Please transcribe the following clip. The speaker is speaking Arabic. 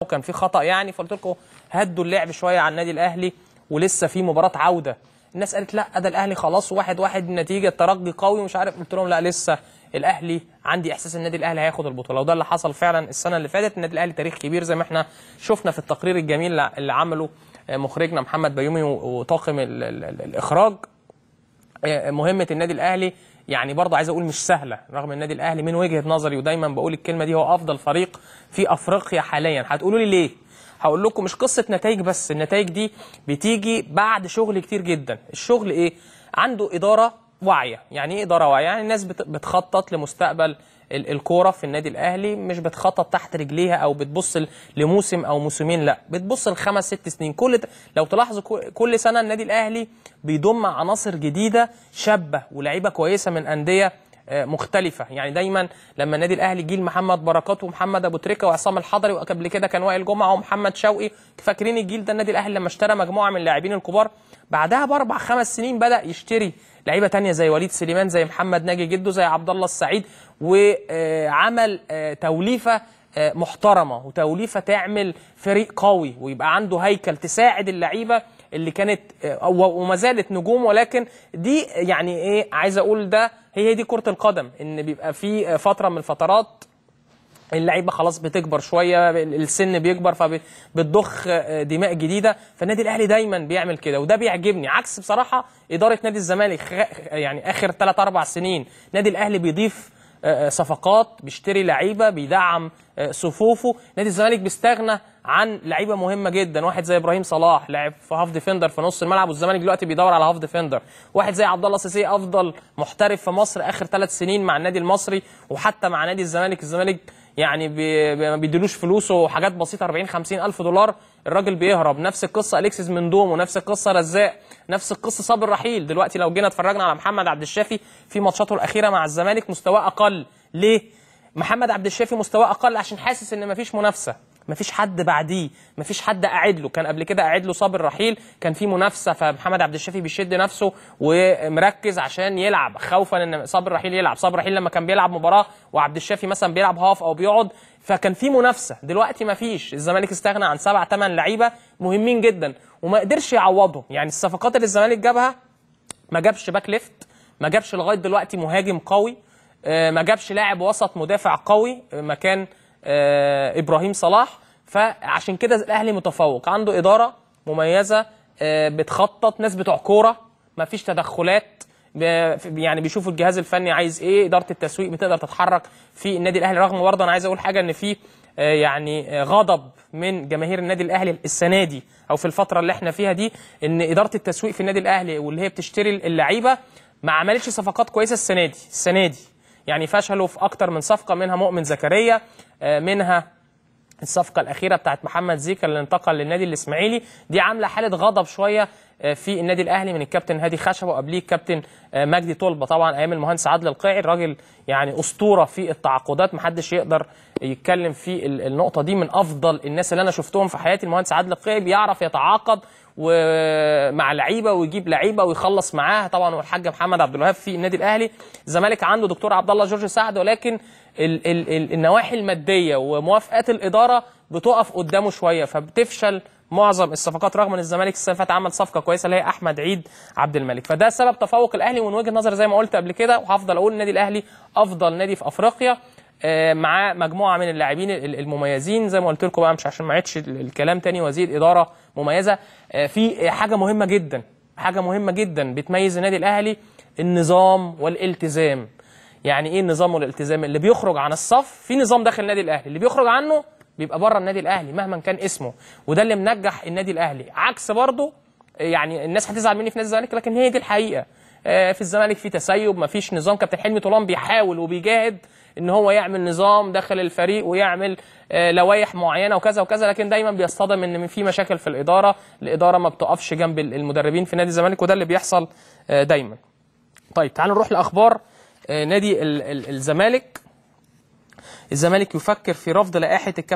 وكان في خطا يعني فقلت لكم هدوا اللعب شويه على النادي الاهلي ولسه في مباراه عوده الناس قالت لا ده الاهلي خلاص واحد واحد النتيجه الترجي قوي ومش عارف قلت لهم لا لسه الاهلي عندي احساس النادي الاهلي هياخد البطوله وده اللي حصل فعلا السنه اللي فاتت النادي الاهلي تاريخ كبير زي ما احنا شفنا في التقرير الجميل اللي عمله مخرجنا محمد بيومي وطاقم الاخراج آه، مهمه النادي الاهلي يعني برضه عايز اقول مش سهله رغم النادي الاهلي من وجهه نظري ودايما بقول الكلمه دي هو افضل فريق في افريقيا حاليا هتقولوا لي ليه هقول لكم مش قصه نتائج بس النتائج دي بتيجي بعد شغل كتير جدا الشغل ايه عنده اداره واعيه يعني ايه اداره واعيه يعني الناس بتخطط لمستقبل الكوره في النادي الاهلي مش بتخطط تحت رجليها او بتبص لموسم او موسمين لا بتبص لخمس ست سنين كل لو تلاحظوا كل سنه النادي الاهلي بيضم عناصر جديده شابه ولاعيبه كويسه من انديه آه، مختلفه يعني دايما لما النادي الاهلي جيل محمد بركات ومحمد ابو تريكه وعصام الحضري وقبل كده كان وائل جمعه ومحمد شوقي فاكرين الجيل ده النادي الاهلي لما اشترى مجموعه من اللاعبين الكبار بعدها باربع خمس سنين بدا يشتري لعيبه تانية زي وليد سليمان زي محمد ناجي جده زي عبد الله السعيد وعمل آه، توليفه آه، محترمه وتوليفه تعمل فريق قوي ويبقى عنده هيكل تساعد اللعيبه اللي كانت آه، وما زالت نجوم ولكن دي يعني ايه عايز اقول ده هي دي كره القدم ان بيبقى في آه، فتره من الفترات اللعيبه خلاص بتكبر شويه السن بيكبر فبتضخ آه، دماء جديده فالنادي الاهلي دايما بيعمل كده وده بيعجبني عكس بصراحه اداره نادي الزمالك يعني اخر 3 4 سنين نادي الاهلي بيضيف صفقات بيشتري لعيبه بيدعم صفوفه نادي الزمالك بيستغنى عن لعيبه مهمه جدا واحد زي ابراهيم صلاح لاعب في هاف ديفندر في نص الملعب والزمالك دلوقتي بيدور على هاف ديفندر واحد زي عبد الله سيسي افضل محترف في مصر اخر ثلاث سنين مع النادي المصري وحتى مع نادي الزمالك الزمالك يعني ما بيدلوش فلوسه حاجات بسيطه 40 50 الف دولار الراجل بيهرب نفس القصه اليكسيس مندومو نفس القصه رزاق نفس القصه صابر رحيل دلوقتي لو جينا اتفرجنا على محمد عبد الشافي في ماتشاته الاخيره مع الزمالك مستواه اقل ليه محمد عبد الشافي مستواه اقل عشان حاسس ان مفيش منافسه مفيش حد بعديه مفيش حد قاعد له كان قبل كده قاعد له صابر رحيل كان في منافسه فمحمد عبد الشافي بيشد نفسه ومركز عشان يلعب خوفا ان صابر رحيل يلعب صابر رحيل لما كان بيلعب مباراه وعبد الشافي مثلا بيلعب هاف او بيقعد فكان في منافسه دلوقتي مفيش الزمالك استغنى عن سبع ثمان لعيبه مهمين جدا وما قدرش يعوضهم يعني الصفقات اللي الزمالك جابها ما جابش باك ليفت ما جابش لغايه دلوقتي مهاجم قوي آه، ما جابش لاعب وسط مدافع قوي آه، مكان آه، ابراهيم صلاح فعشان كده الاهلي متفوق عنده اداره مميزه آه، بتخطط ناس بتوع كوره مفيش تدخلات يعني بيشوفوا الجهاز الفني عايز ايه اداره التسويق بتقدر تتحرك في النادي الاهلي رغم برضه انا عايز اقول حاجه ان في آه، يعني غضب من جماهير النادي الاهلي السنه دي او في الفتره اللي احنا فيها دي ان اداره التسويق في النادي الاهلي واللي هي بتشتري اللعيبه ما عملتش صفقات كويسه السنه دي السنه دي يعني فشلوا في اكتر من صفقه منها مؤمن زكريا آه، منها الصفقه الاخيره بتاعت محمد زيكا اللي انتقل للنادي الاسماعيلي دي عامله حاله غضب شويه آه، في النادي الاهلي من الكابتن هادي خشبه وقبليه الكابتن آه، مجدي طلبه طبعا ايام المهندس عادل القيعي الراجل يعني اسطوره في التعاقدات محدش يقدر يتكلم في النقطه دي من افضل الناس اللي انا شفتهم في حياتي المهندس عادل القيعي بيعرف يتعاقد ومع لعيبه ويجيب لعيبه ويخلص معاها طبعا والحاج محمد عبد الوهاب في النادي الاهلي الزمالك عنده دكتور عبد الله جورج سعد ولكن ال ال ال النواحي الماديه وموافقات الاداره بتقف قدامه شويه فبتفشل معظم الصفقات رغم ان الزمالك السنه اللي فاتت عمل صفقه كويسه اللي هي احمد عيد عبد الملك فده سبب تفوق الاهلي ومن وجهه نظري زي ما قلت قبل كده وهفضل اقول النادي الاهلي افضل نادي في افريقيا آه، معاه مجموعه من اللاعبين المميزين زي ما قلت لكم بقى مش عشان ما عدش الكلام تاني وزير اداره مميزه آه، في حاجه مهمه جدا حاجه مهمه جدا بتميز النادي الاهلي النظام والالتزام يعني ايه النظام والالتزام اللي بيخرج عن الصف في نظام داخل النادي الاهلي اللي بيخرج عنه بيبقى بره النادي الاهلي مهما كان اسمه وده اللي منجح النادي الاهلي عكس برضه يعني الناس هتزعل مني في نادي الزمالك لكن هي دي الحقيقه آه، في الزمالك في تسيب مفيش نظام كابتن حلمي طولان بيحاول وبيجاهد ان هو يعمل نظام داخل الفريق ويعمل آه، لوائح معينه وكذا وكذا لكن دايما بيصطدم ان في مشاكل في الاداره الاداره ما بتقفش جنب المدربين في نادي الزمالك وده اللي بيحصل آه، دايما طيب تعالوا نروح لاخبار نادي الزمالك الزمالك يفكر في رفض لائحه الكابتن